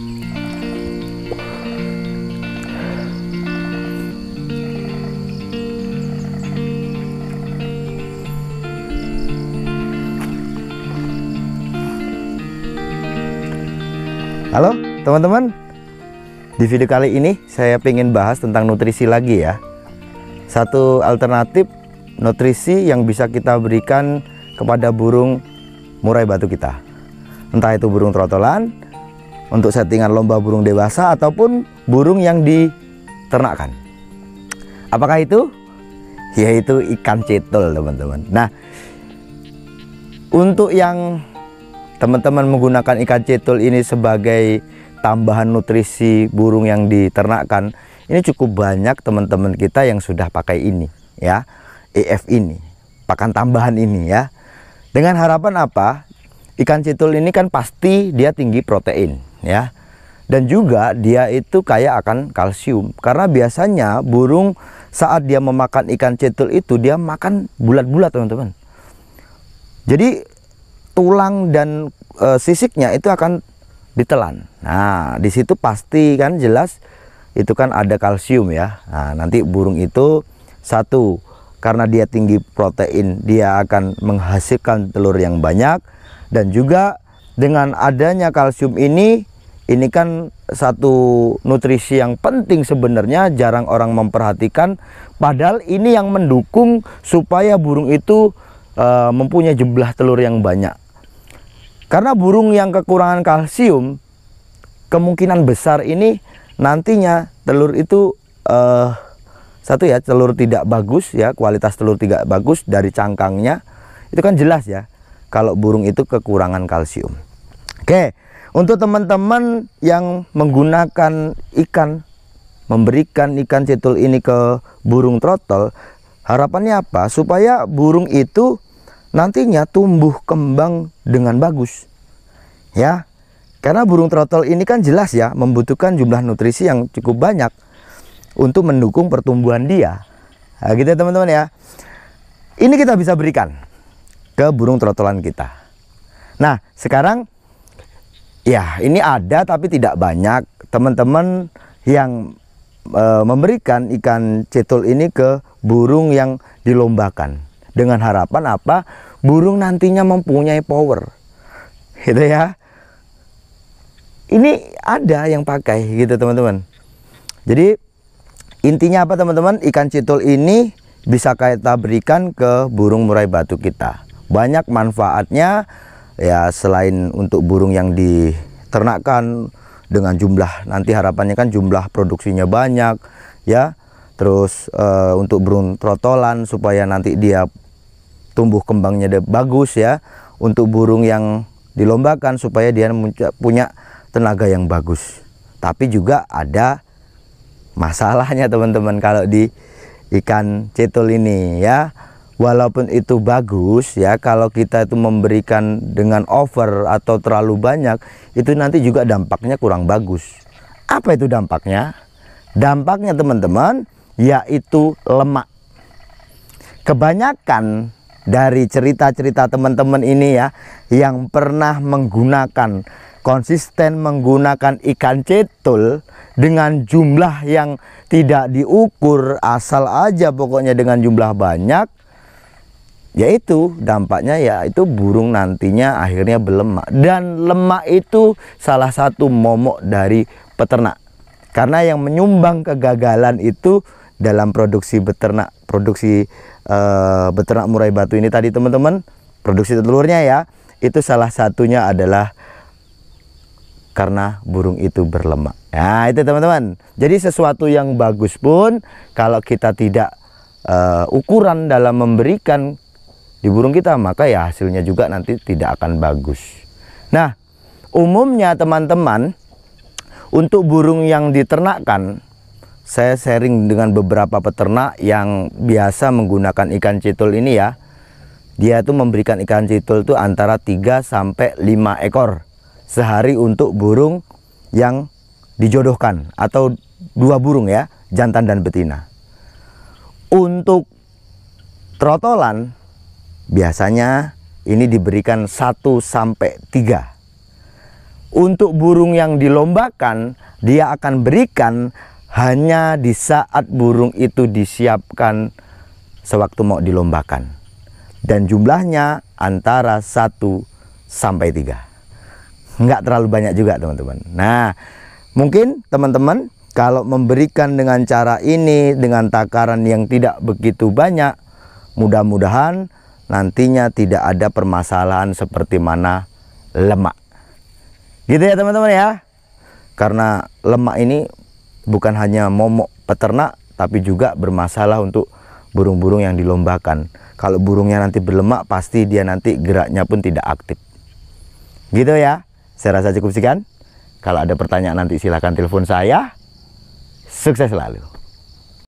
Halo teman-teman Di video kali ini saya ingin bahas tentang nutrisi lagi ya Satu alternatif nutrisi yang bisa kita berikan kepada burung murai batu kita Entah itu burung trotolan, untuk settingan lomba burung dewasa ataupun burung yang diternakkan, Apakah itu? Yaitu ikan cetul, teman-teman. Nah, untuk yang teman-teman menggunakan ikan cetul ini sebagai tambahan nutrisi burung yang diternakkan, ini cukup banyak teman-teman kita yang sudah pakai ini, ya. EF ini, pakan tambahan ini ya. Dengan harapan apa? Ikan cetul ini kan pasti dia tinggi protein ya. Dan juga dia itu kaya akan kalsium karena biasanya burung saat dia memakan ikan cetul itu dia makan bulat-bulat teman-teman. Jadi tulang dan e, sisiknya itu akan ditelan. Nah, di situ pasti kan jelas itu kan ada kalsium ya. Nah, nanti burung itu satu karena dia tinggi protein, dia akan menghasilkan telur yang banyak dan juga dengan adanya kalsium ini ini kan satu nutrisi yang penting sebenarnya jarang orang memperhatikan padahal ini yang mendukung supaya burung itu e, mempunyai jumlah telur yang banyak karena burung yang kekurangan kalsium kemungkinan besar ini nantinya telur itu e, satu ya telur tidak bagus ya kualitas telur tidak bagus dari cangkangnya itu kan jelas ya kalau burung itu kekurangan kalsium oke untuk teman-teman yang menggunakan ikan, memberikan ikan cetul ini ke burung trotol, harapannya apa? Supaya burung itu nantinya tumbuh kembang dengan bagus. Ya, karena burung trotol ini kan jelas ya membutuhkan jumlah nutrisi yang cukup banyak untuk mendukung pertumbuhan dia. Nah, gitu ya teman-teman ya. Ini kita bisa berikan ke burung trotolan kita. Nah, sekarang Ya, ini ada tapi tidak banyak. Teman-teman yang e, memberikan ikan cetul ini ke burung yang dilombakan dengan harapan apa? Burung nantinya mempunyai power. Gitu ya. Ini ada yang pakai gitu, teman-teman. Jadi intinya apa, teman-teman? Ikan cetul ini bisa kita berikan ke burung murai batu kita. Banyak manfaatnya ya selain untuk burung yang diternakkan dengan jumlah nanti harapannya kan jumlah produksinya banyak ya terus e, untuk burung trotolan supaya nanti dia tumbuh kembangnya bagus ya untuk burung yang dilombakan supaya dia punya tenaga yang bagus tapi juga ada masalahnya teman-teman kalau di ikan cetul ini ya walaupun itu bagus ya kalau kita itu memberikan dengan over atau terlalu banyak itu nanti juga dampaknya kurang bagus apa itu dampaknya dampaknya teman-teman yaitu lemak kebanyakan dari cerita-cerita teman-teman ini ya yang pernah menggunakan konsisten menggunakan ikan cetul dengan jumlah yang tidak diukur asal aja pokoknya dengan jumlah banyak yaitu dampaknya yaitu burung nantinya akhirnya berlemak dan lemak itu salah satu momok dari peternak karena yang menyumbang kegagalan itu dalam produksi beternak produksi e, beternak murai batu ini tadi teman-teman produksi telurnya ya itu salah satunya adalah karena burung itu berlemak nah itu teman-teman jadi sesuatu yang bagus pun kalau kita tidak uh, ukuran dalam memberikan di burung kita, maka ya hasilnya juga nanti tidak akan bagus. Nah, umumnya teman-teman, untuk burung yang diternakkan, saya sharing dengan beberapa peternak yang biasa menggunakan ikan citul ini ya. Dia itu memberikan ikan citul itu antara 3 sampai 5 ekor sehari untuk burung yang dijodohkan atau dua burung ya, jantan dan betina. Untuk trotolan Biasanya ini diberikan 1 sampai 3. Untuk burung yang dilombakan, dia akan berikan hanya di saat burung itu disiapkan sewaktu mau dilombakan. Dan jumlahnya antara 1 sampai 3. Enggak terlalu banyak juga teman-teman. Nah, mungkin teman-teman kalau memberikan dengan cara ini dengan takaran yang tidak begitu banyak, mudah-mudahan nantinya tidak ada permasalahan seperti mana lemak. Gitu ya teman-teman ya. Karena lemak ini bukan hanya momok peternak tapi juga bermasalah untuk burung-burung yang dilombakan. Kalau burungnya nanti berlemak pasti dia nanti geraknya pun tidak aktif. Gitu ya. Saya rasa cukup sekian. Kalau ada pertanyaan nanti silahkan telepon saya. Sukses selalu.